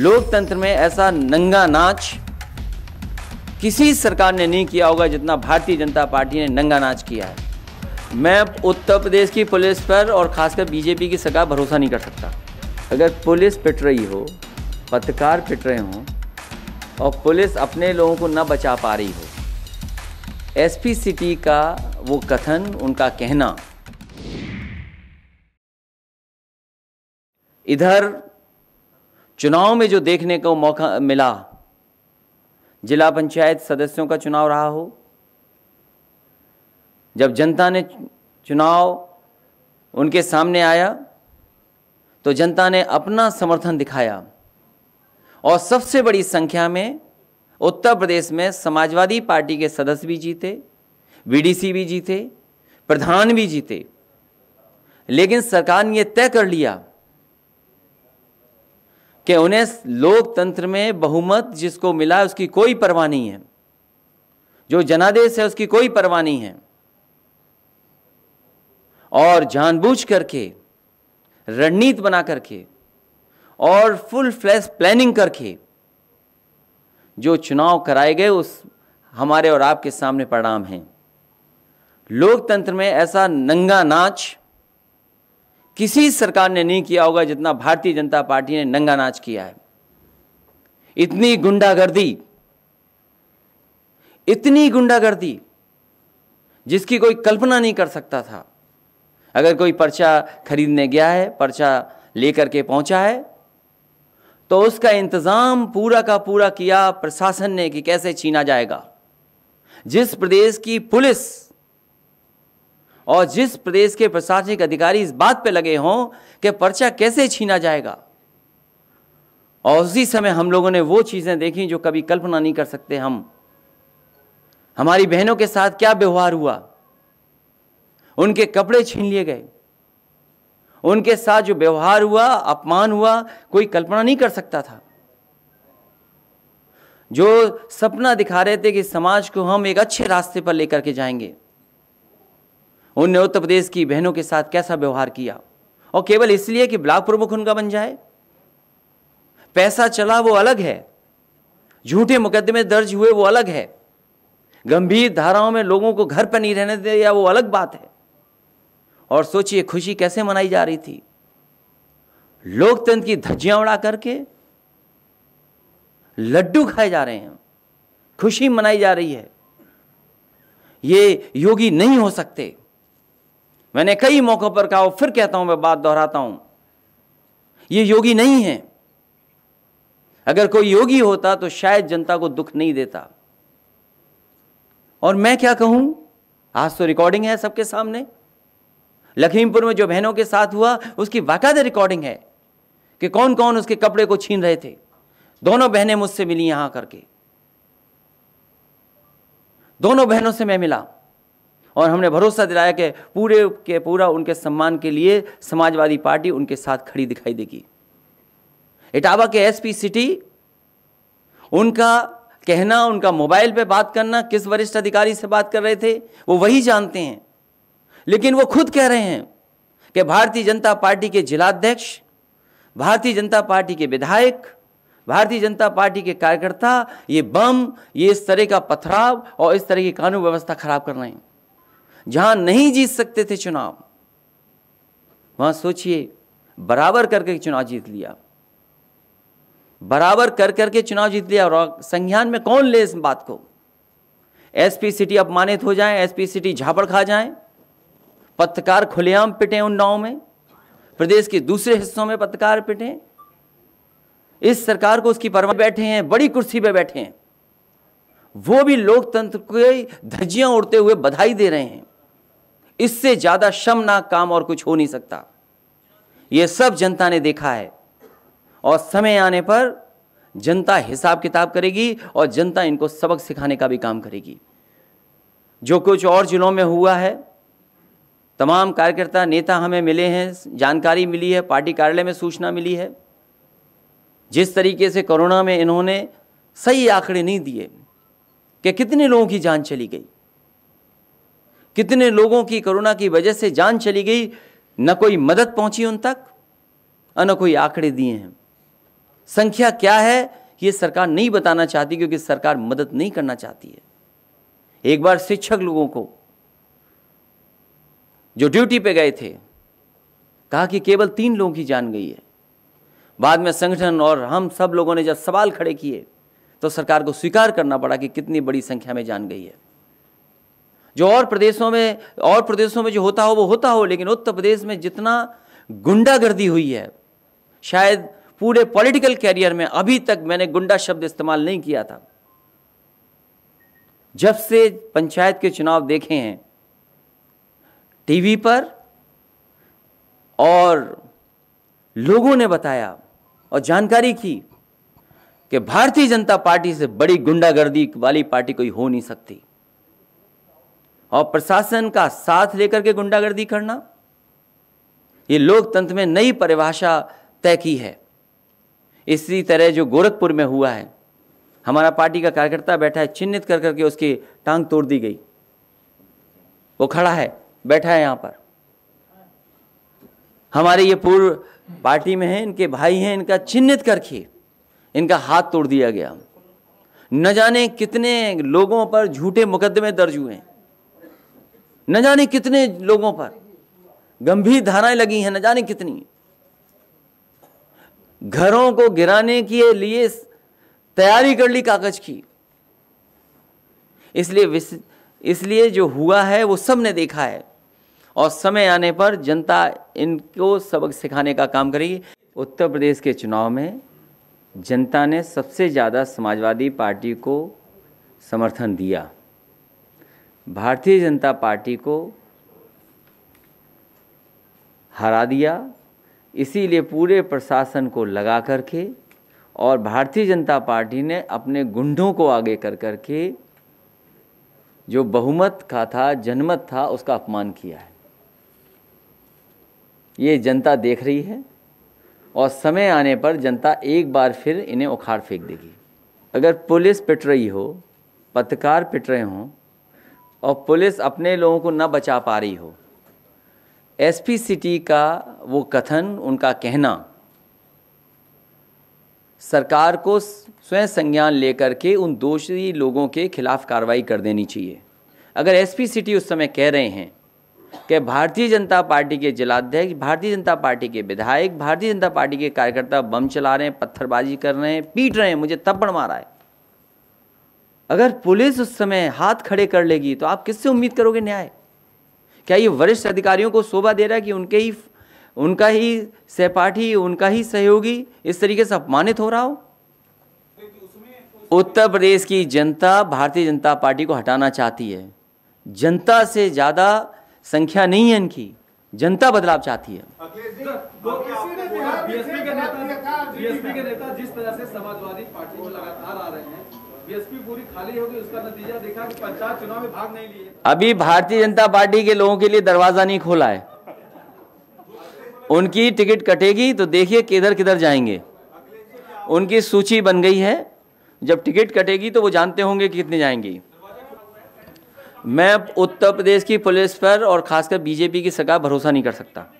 लोकतंत्र में ऐसा नंगा नाच किसी सरकार ने नहीं किया होगा जितना भारतीय जनता पार्टी ने नंगा नाच किया है मैं उत्तर प्रदेश की पुलिस पर और खासकर बीजेपी की सरकार भरोसा नहीं कर सकता अगर पुलिस पिट रही हो पत्रकार पिट रहे हों और पुलिस अपने लोगों को न बचा पा रही हो एस सिटी का वो कथन उनका कहना इधर चुनाव में जो देखने को मौका मिला जिला पंचायत सदस्यों का चुनाव रहा हो जब जनता ने चुनाव उनके सामने आया तो जनता ने अपना समर्थन दिखाया और सबसे बड़ी संख्या में उत्तर प्रदेश में समाजवादी पार्टी के सदस्य भी जीते वीडीसी भी जीते प्रधान भी जीते लेकिन सरकार ने यह तय कर लिया कि उन्हें लोकतंत्र में बहुमत जिसको मिला उसकी कोई परवाह नहीं है जो जनादेश है उसकी कोई परवाह नहीं है और जानबूझ करके रणनीति बना करके और फुल फ्लैश प्लानिंग करके जो चुनाव कराए गए उस हमारे और आपके सामने परिणाम हैं लोकतंत्र में ऐसा नंगा नाच किसी सरकार ने नहीं किया होगा जितना भारतीय जनता पार्टी ने नंगा नाच किया है इतनी गुंडागर्दी इतनी गुंडागर्दी जिसकी कोई कल्पना नहीं कर सकता था अगर कोई पर्चा खरीदने गया है पर्चा लेकर के पहुंचा है तो उसका इंतज़ाम पूरा का पूरा किया प्रशासन ने कि कैसे छीना जाएगा जिस प्रदेश की पुलिस और जिस प्रदेश के प्रशासनिक अधिकारी इस बात पर लगे हों कि पर्चा कैसे छीना जाएगा और उसी समय हम लोगों ने वो चीज़ें देखी जो कभी कल्पना नहीं कर सकते हम हमारी बहनों के साथ क्या व्यवहार हुआ उनके कपड़े छीन लिए गए उनके साथ जो व्यवहार हुआ अपमान हुआ कोई कल्पना नहीं कर सकता था जो सपना दिखा रहे थे कि समाज को हम एक अच्छे रास्ते पर लेकर के जाएंगे उनने उत्तर प्रदेश की बहनों के साथ कैसा व्यवहार किया और केवल इसलिए कि ब्लॉक प्रमुख उनका बन जाए पैसा चला वो अलग है झूठे मुकदमे दर्ज हुए वो अलग है गंभीर धाराओं में लोगों को घर पर नहीं रहने दिया वो अलग बात है और सोचिए खुशी कैसे मनाई जा रही थी लोकतंत्र की धज्जियां उड़ा करके लड्डू खाए जा रहे हैं खुशी मनाई जा रही है ये योगी नहीं हो सकते मैंने कई मौक़ों पर कहा फिर कहता हूं मैं बात दोहराता हूं ये योगी नहीं है अगर कोई योगी होता तो शायद जनता को दुख नहीं देता और मैं क्या कहूं आज तो रिकॉर्डिंग है सबके सामने लखीमपुर में जो बहनों के साथ हुआ उसकी बाकायदा रिकॉर्डिंग है कि कौन कौन उसके कपड़े को छीन रहे थे दोनों बहनें मुझसे मिली यहां करके दोनों बहनों से मैं मिला और हमने भरोसा दिलाया कि पूरे के पूरा उनके सम्मान के लिए समाजवादी पार्टी उनके साथ खड़ी दिखाई देगी इटावा के एसपी सिटी उनका कहना उनका मोबाइल पे बात करना किस वरिष्ठ अधिकारी से बात कर रहे थे वो वही जानते हैं लेकिन वो खुद कह रहे हैं कि भारतीय जनता पार्टी के जिलाध्यक्ष भारतीय जनता पार्टी के विधायक भारतीय जनता पार्टी के कार्यकर्ता ये बम ये इस तरह का पथराव और इस तरह की कानून व्यवस्था खराब कर रहे हैं जहां नहीं जीत सकते थे चुनाव वहां सोचिए बराबर करके चुनाव जीत लिया बराबर कर करके चुनाव जीत लिया और संज्ञान में कौन ले इस बात को एसपी सिटी अपमानित हो जाए एसपी सिटी झापड़ खा जाए पत्रकार खुलेआम पिटे उन गांव में प्रदेश के दूसरे हिस्सों में पत्रकार पिटे इस सरकार को उसकी परवाह बैठे हैं बड़ी कुर्सी पर बैठे हैं वो भी लोकतंत्र के धज्जियां उड़ते हुए बधाई दे रहे हैं इससे ज़्यादा शमनाक काम और कुछ हो नहीं सकता यह सब जनता ने देखा है और समय आने पर जनता हिसाब किताब करेगी और जनता इनको सबक सिखाने का भी काम करेगी जो कुछ और जिलों में हुआ है तमाम कार्यकर्ता नेता हमें मिले हैं जानकारी मिली है पार्टी कार्यालय में सूचना मिली है जिस तरीके से कोरोना में इन्होंने सही आंकड़े नहीं दिए कि कितने लोगों की जान चली गई कितने लोगों की कोरोना की वजह से जान चली गई न कोई मदद पहुंची उन तक और न कोई आंकड़े दिए हैं संख्या क्या है ये सरकार नहीं बताना चाहती क्योंकि सरकार मदद नहीं करना चाहती है एक बार शिक्षक लोगों को जो ड्यूटी पे गए थे कहा कि केवल तीन लोगों की जान गई है बाद में संगठन और हम सब लोगों ने जब सवाल खड़े किए तो सरकार को स्वीकार करना पड़ा कि कितनी बड़ी संख्या में जान गई है जो और प्रदेशों में और प्रदेशों में जो होता हो वो होता हो लेकिन उत्तर प्रदेश में जितना गुंडागर्दी हुई है शायद पूरे पॉलिटिकल कैरियर में अभी तक मैंने गुंडा शब्द इस्तेमाल नहीं किया था जब से पंचायत के चुनाव देखे हैं टीवी पर और लोगों ने बताया और जानकारी की कि भारतीय जनता पार्टी से बड़ी गुंडागर्दी वाली पार्टी कोई हो नहीं सकती और प्रशासन का साथ लेकर के गुंडागर्दी करना ये लोकतंत्र में नई परिभाषा तय की है इसी तरह जो गोरखपुर में हुआ है हमारा पार्टी का कार्यकर्ता बैठा है चिन्हित कर करके उसकी टांग तोड़ दी गई वो खड़ा है बैठा है यहाँ पर हमारे ये पूर्व पार्टी में है इनके भाई हैं इनका चिन्हित करके इनका हाथ तोड़ दिया गया न जाने कितने लोगों पर झूठे मुकदमे दर्ज हुए हैं न जाने कितने लोगों पर गंभीर धाराएं लगी हैं न जाने कितनी घरों को गिराने के लिए तैयारी कर ली कागज की इसलिए इसलिए जो हुआ है वो सब ने देखा है और समय आने पर जनता इनको सबक सिखाने का काम करेगी उत्तर प्रदेश के चुनाव में जनता ने सबसे ज़्यादा समाजवादी पार्टी को समर्थन दिया भारतीय जनता पार्टी को हरा दिया इसीलिए पूरे प्रशासन को लगा करके और भारतीय जनता पार्टी ने अपने गुंडों को आगे कर कर के जो बहुमत का था जनमत था उसका अपमान किया है ये जनता देख रही है और समय आने पर जनता एक बार फिर इन्हें उखाड़ फेंक देगी अगर पुलिस पिट रही हो पत्रकार पिट रहे हों और पुलिस अपने लोगों को न बचा पा रही हो एसपी सिटी का वो कथन उनका कहना सरकार को स्वयं संज्ञान लेकर के उन दोषी लोगों के खिलाफ कार्रवाई कर देनी चाहिए अगर एसपी सिटी उस समय कह रहे हैं कि भारतीय जनता पार्टी के जिलाध्यक्ष भारतीय जनता पार्टी के विधायक भारतीय जनता पार्टी के कार्यकर्ता बम चला रहे हैं पत्थरबाजी कर रहे हैं पीट रहे हैं मुझे थप्पड़ मारा है अगर पुलिस उस समय हाथ खड़े कर लेगी तो आप किससे उम्मीद करोगे न्याय क्या ये वरिष्ठ अधिकारियों को शोभा दे रहा है कि उनके ही उनका ही सहपाठी उनका ही सहयोगी इस तरीके से अपमानित हो रहा हो उत्तर प्रदेश की जनता भारतीय जनता पार्टी को हटाना चाहती है जनता से ज़्यादा संख्या नहीं है इनकी जनता बदलाव चाहती है तो तो अभी भारतीय जनता पार्टी के लोगों के लिए दरवाजा नहीं खोला है उनकी टिकट कटेगी तो देखिए किधर किधर जाएंगे उनकी सूची बन गई है जब टिकट कटेगी तो वो जानते होंगे कि कितने जाएंगी मैं उत्तर प्रदेश की पुलिस पर और खासकर बीजेपी की सरकार भरोसा नहीं कर सकता